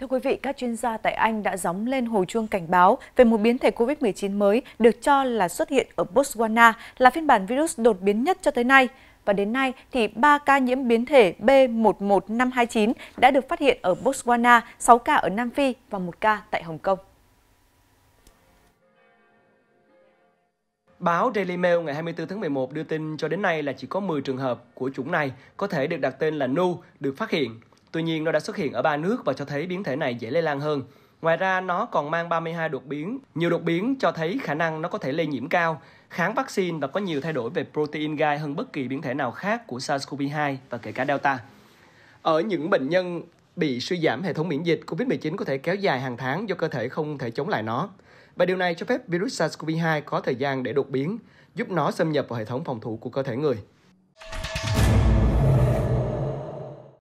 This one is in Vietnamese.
Thưa quý vị, các chuyên gia tại Anh đã gióng lên hồi chuông cảnh báo về một biến thể COVID-19 mới được cho là xuất hiện ở Botswana, là phiên bản virus đột biến nhất cho tới nay. Và đến nay, thì 3 ca nhiễm biến thể B11529 đã được phát hiện ở Botswana, 6 ca ở Nam Phi và 1 ca tại Hồng Kông. Báo Daily Mail ngày 24 tháng 11 đưa tin cho đến nay là chỉ có 10 trường hợp của chủng này có thể được đặt tên là Nu được phát hiện Tuy nhiên, nó đã xuất hiện ở ba nước và cho thấy biến thể này dễ lây lan hơn. Ngoài ra, nó còn mang 32 đột biến. Nhiều đột biến cho thấy khả năng nó có thể lây nhiễm cao, kháng vaccine và có nhiều thay đổi về protein gai hơn bất kỳ biến thể nào khác của SARS-CoV-2 và kể cả Delta. Ở những bệnh nhân bị suy giảm hệ thống miễn dịch, COVID-19 có thể kéo dài hàng tháng do cơ thể không thể chống lại nó. Và điều này cho phép virus SARS-CoV-2 có thời gian để đột biến, giúp nó xâm nhập vào hệ thống phòng thủ của cơ thể người.